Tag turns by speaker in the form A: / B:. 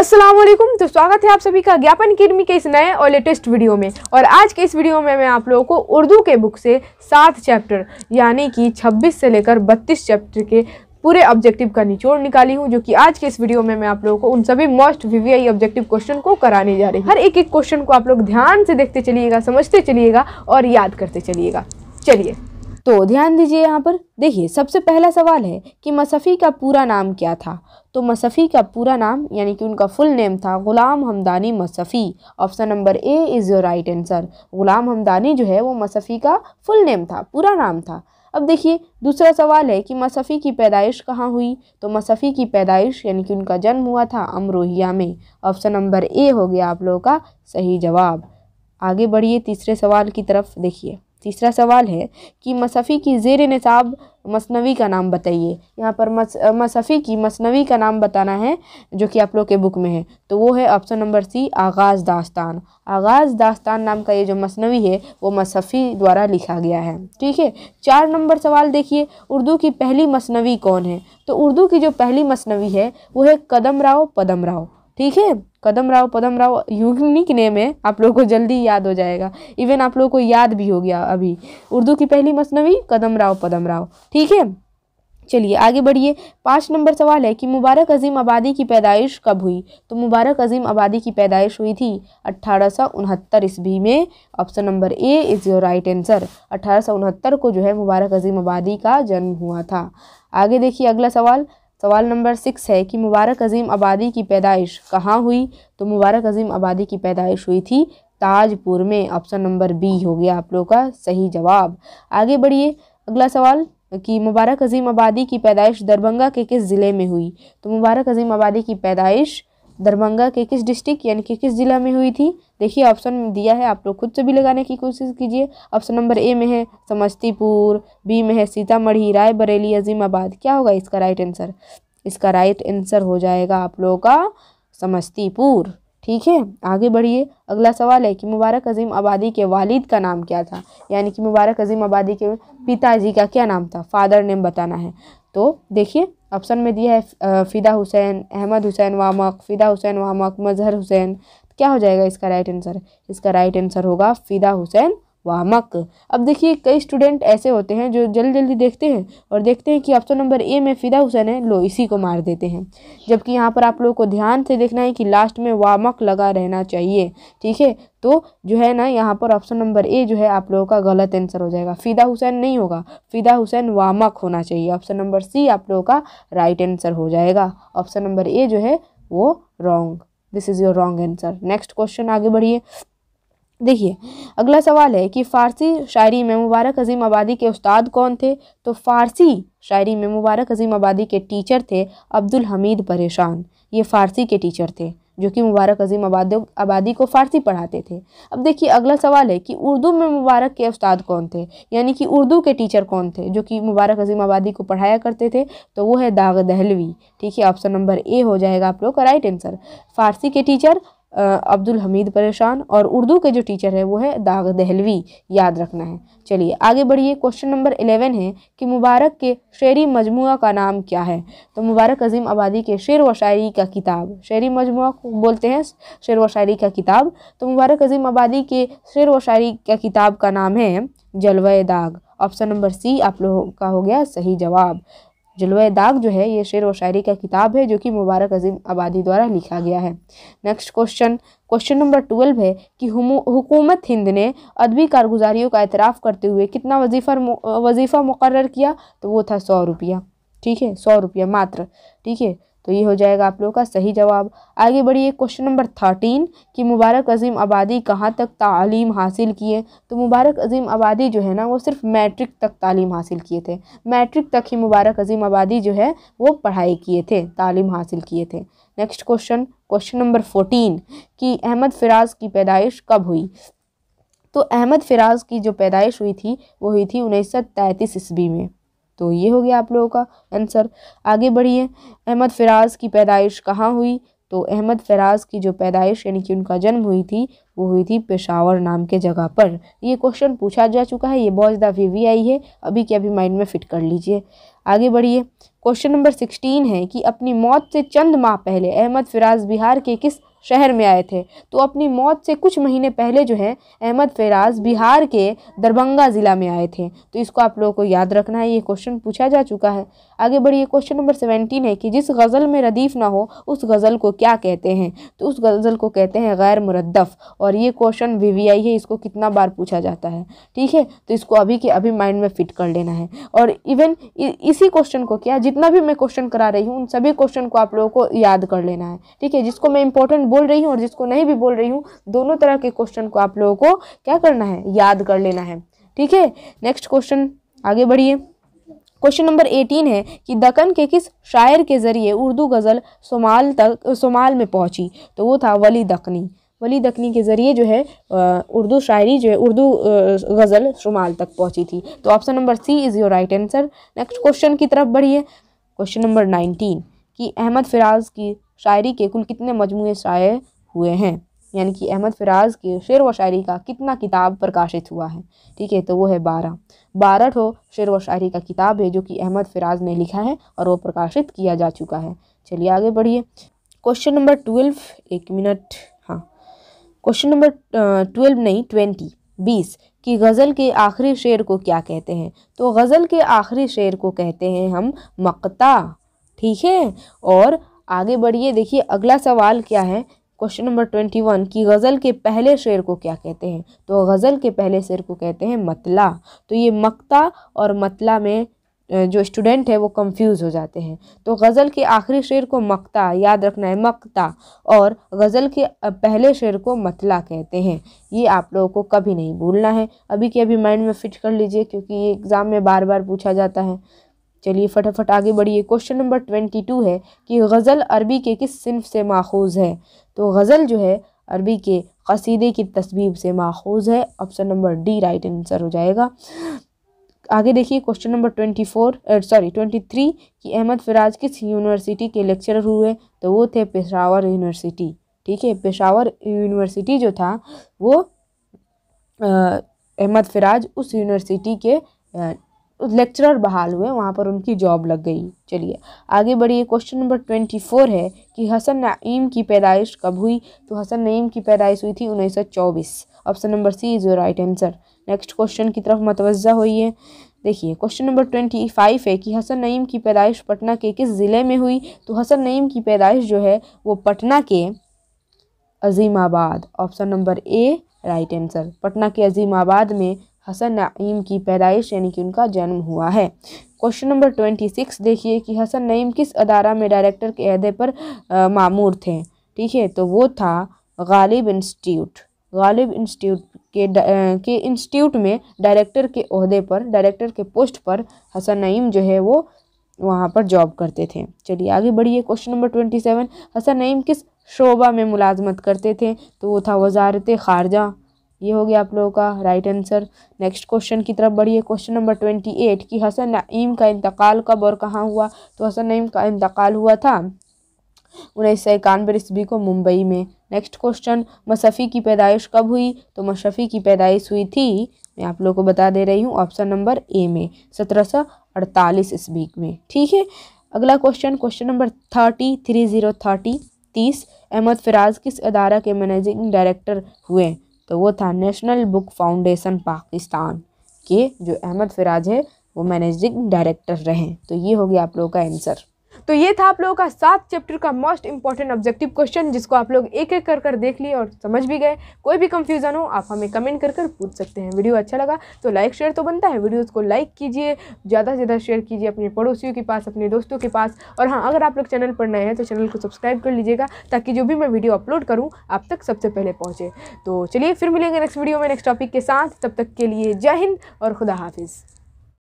A: अस्सलाम वालेकुम तो स्वागत है आप सभी का ज्ञापन किरमी के इस नए और लेटेस्ट वीडियो में और आज के इस वीडियो में मैं आप लोगों को उर्दू के बुक से सात चैप्टर यानी कि 26 से लेकर 32 चैप्टर के पूरे ऑब्जेक्टिव का निचोड़ निकाली हूँ जो कि आज के इस वीडियो में मैं आप लोगों को उन सभी मोस्ट वीवीआई ऑब्जेक्टिव क्वेश्चन को कराने जा रही हूँ हर एक एक क्वेश्चन को आप लोग ध्यान से देखते चलिएगा समझते चलिएगा और याद करते चलिएगा चलिए तो ध्यान दीजिए यहाँ पर देखिए सबसे पहला सवाल है कि मसफ़ी का पूरा नाम क्या था तो मसफ़ी का पूरा नाम यानी कि उनका फुल नेम था Ghulam Hamdani Mushafi option number A is your right answer Ghulam Hamdani जो है वो मसफ़ी का फुल नेम था पूरा नाम था अब देखिए दूसरा सवाल है कि मसफ़ी की पैदाइश कहाँ हुई तो मसफ़ी की पैदाइश यानी कि उनका जन्म हुआ था अमरोहिया में ऑप्शन नंबर ए हो गया आप लोगों का सही जवाब आगे बढ़िए तीसरे सवाल की तरफ देखिए तीसरा सवाल है कि मसफ़ी की जेर नसाब मसनवी का नाम बताइए यहाँ पर मस मसफ़ी की मसनवी का नाम बताना है जो कि आप लोग के बुक में है तो वो है ऑप्शन नंबर सी आगाज़ दास्तान आगाज़ दास्तान नाम का ये जो मसनवी है वो मसफ़ी द्वारा लिखा गया है ठीक है चार नंबर सवाल देखिए उर्दू की पहली मसनवी कौन है तो उर्दू की जो पहली मसनवी है वो है कदम राव पदम राव ठीक है कदम राव पदम राव यूनिक नेम है आप लोगों को जल्दी याद हो जाएगा इवन आप लोगों को याद भी हो गया अभी उर्दू की पहली मसनवी पदम राव ठीक है चलिए आगे बढ़िए पाँच नंबर सवाल है कि मुबारक अजीम आबादी की पैदाइश कब हुई तो मुबारक अजीम आबादी की पैदाइश हुई थी अट्ठारह सौ उनहत्तर ईस्वी में option number A is your right answer अट्ठारह सौ उनहत्तर को जो है मुबारक अजीम आबादी का जन्म हुआ था आगे देखिए अगला सवाल सवाल नंबर सिक्स है कि मुबारक अजीम आबादी की पैदाइश कहाँ हुई तो मुबारक अजीम आबादी की पैदाइश हुई थी ताजपुर में ऑप्शन नंबर बी हो गया आप लोगों का सही जवाब आगे बढ़िए अगला सवाल कि मुबारक अजीम आबादी की पैदाइश दरभंगा के किस ज़िले में हुई तो मुबारक अजीम आबादी की पैदाइश दरभंगा के किस डिस्ट्रिक्ट यानी कि किस ज़िला में हुई थी देखिए ऑप्शन दिया है आप लोग खुद से भी लगाने की कोशिश कीजिए ऑप्शन नंबर ए में है समस्तीपुर बी में है सीतामढ़ी रायबरेली अजीमाबाद क्या होगा इसका राइट आंसर इसका राइट आंसर हो जाएगा आप लोगों का समस्तीपुर ठीक है आगे बढ़िए अगला सवाल है कि मुबारक अजीम आबादी के वालिद का नाम क्या था यानी कि मुबारक अजीम आबादी के पिताजी का क्या नाम था फादर नेम बताना है तो देखिए ऑप्शन में दिया है फ़िदा हुसैन अहमद हुसैन वामक फ़िदा हुसैन वामक मजहर हुसैन तो क्या हो जाएगा इसका राइट आंसर इसका राइट आंसर होगा फ़िदा हुसैन वामक अब देखिए कई स्टूडेंट ऐसे होते हैं जो जल्दी जल्दी देखते हैं और देखते हैं कि ऑप्शन नंबर ए में फ़िदा हुसैन है लो इसी को मार देते हैं जबकि यहाँ पर आप लोगों को ध्यान से देखना है कि लास्ट में वामक लगा रहना चाहिए ठीक है तो जो है ना यहाँ पर ऑप्शन नंबर ए जो है आप लोगों का गलत आंसर हो जाएगा फ़िदा हुसैन नहीं होगा फ़िदा हुसैन वामक होना चाहिए ऑप्शन नंबर सी आप लोगों का राइट आंसर हो जाएगा ऑप्शन नंबर ए जो है वो wrong this is your wrong answer next question आगे बढ़िए देखिए अगला सवाल है कि फ़ारसी शायरी में मुबारक अजीम आबादी के उस्ताद कौन थे तो फ़ारसी शायरी में मुबारक अजीम आबादी के टीचर थे अब्दुल हमीद परेशान ये फ़ारसी के टीचर थे जो कि मुबारक अजीम आबाद आबादी को फ़ारसी पढ़ाते थे अब देखिए अगला सवाल है कि उर्दू में मुबारक के उस्ताद कौन थे यानी कि उर्दू के टीचर कौन थे जो कि मुबारक अजीम आबादी को पढ़ाया करते थे तो वो है दाग दहलवी ठीक है ऑप्शन नंबर ए हो जाएगा आप लोग का राइट आंसर फ़ारसी के टीचर अब्दुल हमीद परेशान और उर्दू के जो टीचर है वो है दाग दहलवी याद रखना है चलिए आगे बढ़िए क्वेश्चन नंबर एलेवन है कि मुबारक के शेरी मजमू का नाम क्या है तो मुबारक अजीम आबादी के शेर व शायरी का किताब शेरी मजमू को बोलते हैं शेर व शायरी का किताब तो मुबारक अजीम आबादी के शेर व शायरी का किताब का नाम है जलवे दाग ऑप्शन नंबर सी आप लोगों का हो गया सही जवाब जलवा दाग जो है ये शेर व शायरी का किताब है जो कि मुबारक अजीम आबादी द्वारा लिखा गया है next question question number twelve है कि हुकूमत हिंद ने अदबी कारगुजारियों का एतराफ़ करते हुए कितना वजीफा वजीफ़ा मुकर किया तो वो था सौ रुपया ठीक है सौ रुपया मात्र ठीक है तो ये हो जाएगा आप लोगों का सही जवाब आगे बढ़िए क्वेश्चन नंबर थर्टीन कि मुबारक अजीम आबादी कहाँ तक तालीम हासिल किए तो मुबारक अजीम आबादी जो है ना वो सिर्फ मैट्रिक तक तालीम हासिल किए थे मैट्रिक तक ही मुबारक अजीम आबादी जो है वो पढ़ाई किए थे तालीम हासिल किए थे next question question number fourteen कि अहमद फ़िराज़ की पैदाइश कब हुई तो अहमद फ़िराज़ की जो पैदाइश हुई थी वो हुई थी उन्नीस सौ ईस्वी में तो ये हो गया आप लोगों का आंसर आगे बढ़िए अहमद फ़राज़ की पैदाइश कहाँ हुई तो अहमद फ़राज़ की जो पैदाइश यानी कि उनका जन्म हुई थी वो हुई थी पेशावर नाम के जगह पर ये क्वेश्चन पूछा जा चुका है ये बहुत ज़्यादा वी आई है अभी के अभी माइंड में फ़िट कर लीजिए आगे बढ़िए क्वेश्चन नंबर सिक्सटीन है कि अपनी मौत से चंद माह पहले अहमद फ़राज़ बिहार के किस शहर में आए थे तो अपनी मौत से कुछ महीने पहले जो है अहमद फेराज बिहार के दरभंगा ज़िला में आए थे तो इसको आप लोगों को याद रखना है ये क्वेश्चन पूछा जा चुका है आगे बढ़िए क्वेश्चन नंबर सेवेंटीन है कि जिस गज़ल में रदीफ़ ना हो उस गज़ल को क्या कहते हैं तो उस गज़ल को कहते हैं गैर मुरदफ़ और ये क्वेश्चन वी वी आई है इसको कितना बार पूछा जाता है ठीक है तो इसको अभी के अभी माइंड में फिट कर लेना है और इवन इसी क्वेश्चन को क्या जितना भी मैं क्वेश्चन करा रही हूँ उन सभी क्वेश्चन को आप लोगों को याद कर लेना है ठीक है जिसको मैं इंपॉर्टेंट बोल रही हूँ और जिसको नहीं भी बोल रही हूँ दोनों तरह के क्वेश्चन को आप लोगों को क्या करना है याद कर लेना है ठीक है नेक्स्ट क्वेश्चन आगे बढ़िए क्वेश्चन नंबर एटीन है कि दक्कन के किस शायर के ज़रिए उर्दू गज़ल सोमाल तक सोमाल में पहुंची तो वो था वली दखनी वली दखनी के ज़रिए जो है उर्दू शायरी जो है उर्दू गज़ल शुमाल तक पहुंची थी तो option number C is your right answer next question की तरफ बढ़िए क्वेश्चन नंबर नाइनटीन कि अहमद फिराज की शायरी के कुल कितने मजमू शायर हुए हैं यानी कि अहमद फराज के शेर व शायरी का कितना किताब प्रकाशित हुआ है ठीक है तो वो है बारह बारह ठो शेर व शायरी का किताब है जो कि अहमद फराज ने लिखा है और वो प्रकाशित किया जा चुका है चलिए आगे बढ़िए क्वेश्चन नंबर ट्वेल्व एक मिनट हाँ क्वेश्चन नंबर ट्वेल्व नहीं ट्वेंटी बीस कि गज़ल के आखिरी शेर को क्या कहते हैं तो गज़ल के आखिरी शेर को कहते हैं हम मकता ठीक है और आगे बढ़िए देखिए अगला सवाल क्या है क्वेश्चन नंबर ट्वेंटी वन की गज़ल के पहले शेर को क्या कहते हैं तो गज़ल के पहले शेर को कहते हैं मतला तो ये मक्ता और मतला में जो स्टूडेंट है वो कंफ्यूज हो जाते हैं तो गज़ल के आखिरी शेर को मक्ता याद रखना है मक्ता और गज़ल के पहले शेर को मतला कहते हैं ये आप लोगों को कभी नहीं भूलना है अभी के अभी माइंड में फिट कर लीजिए क्योंकि ये एग्ज़ाम में बार बार पूछा जाता है चलिए फटाफट आगे बढ़िए क्वेश्चन नंबर ट्वेंटी टू है कि गज़ल अरबी के किस सिनफ से माखूज है तो गज़ल जो है अरबी के कसीदे की तस्वीर से माखूज है option number D right answer हो जाएगा आगे देखिए question number twenty four sorry twenty three कि अहमद फ़िराज किस यूनिवर्सिटी के लेक्चरर हुए तो वो थे पेशावर यूनिवर्सिटी ठीक है पेशावर यूनिवर्सिटी जो था वो अहमद फ़िराज उस यूनिवर्सिटी के लेक्चरर बहाल हुए वहाँ पर उनकी जॉब लग गई चलिए आगे बढ़िए क्वेश्चन नंबर ट्वेंटी फोर है कि हसन नईम की पैदाइश कब हुई तो हसन नईम की पैदाइश हुई थी उन्नीस सौ चौबीस option number C is your right answer next question की तरफ मतवजा हुई है देखिए क्वेश्चन नंबर ट्वेंटी फाइव है कि हसन नईम की पैदाइश पटना के किस ज़िले में हुई तो हसन नईम की पैदाइश जो है वो पटना के Azimabad option number A right answer Patna के अजीमाबाद में हसन नईम की पैदाइश यानी कि उनका जन्म हुआ है क्वेश्चन नंबर ट्वेंटी सिक्स देखिए कि हसन नईम किस अदारा में डायरेक्टर के अहदे पर आ, मामूर थे ठीक है तो वो था गालिब इंस्टीट्यूट गालिब इंस्टीट्यूट के आ, के इंस्टीट्यूट में डायरेक्टर के अहदे पर डायरेक्टर के पोस्ट पर हसन नईम जो है वो वहाँ पर जॉब करते थे चलिए आगे बढ़िए question number twenty seven Hasan Naeem किस शोबा में मुलाजमत करते थे तो वो था वजारत खारजा ये हो गया आप लोगों का राइट आंसर नेक्स्ट क्वेश्चन की तरफ बढ़िए क्वेश्चन नंबर ट्वेंटी एट कि हसन नईम का इंतकाल कब और कहाँ हुआ तो हसन नईम का इंतकाल हुआ था उन्नीस सौ इक्यानवे ईस्वी को मुंबई में नेक्स्ट क्वेश्चन मशफ़ी की पैदाइश कब हुई तो मशफ़ी की पैदाइश हुई थी मैं आप लोगों को बता दे रही हूँ ऑप्शन नंबर ए में सत्रह सौ अड़तालीस ईस्वी में ठीक है अगला question question number thirty three zero thirty तीस अहमद फिराज किस अदारा के मैनेजिंग डायरेक्टर हुए तो वो था नेशनल बुक फाउंडेशन पाकिस्तान के जो अहमद फिराज है वो मैनेजिंग डायरेक्टर रहे तो ये हो गया आप लोगों का आंसर तो ये था आप लोगों का सात चैप्टर का मोस्ट इंपॉर्टेंट ऑब्जेक्टिव क्वेश्चन जिसको आप लोग एक एक कर कर देख लिए और समझ भी गए कोई भी कंफ्यूजन हो आप हमें कमेंट कर कर पूछ सकते हैं वीडियो अच्छा लगा तो लाइक शेयर तो बनता है वीडियोज़ को लाइक कीजिए ज़्यादा से ज़्यादा शेयर कीजिए अपने पड़ोसियों के पास अपने दोस्तों के पास और हाँ अगर आप लोग चैनल पर नए हैं तो चैनल को सब्सक्राइब कर लीजिएगा ताकि जो भी मैं वीडियो अपलोड करूँ आप तक सबसे पहले पहुँचे तो चलिए फिर मिलेंगे नेक्स्ट वीडियो में नेक्स्ट टॉपिक के साथ तब तक के लिए जय हिंद और खुदा हाफिज़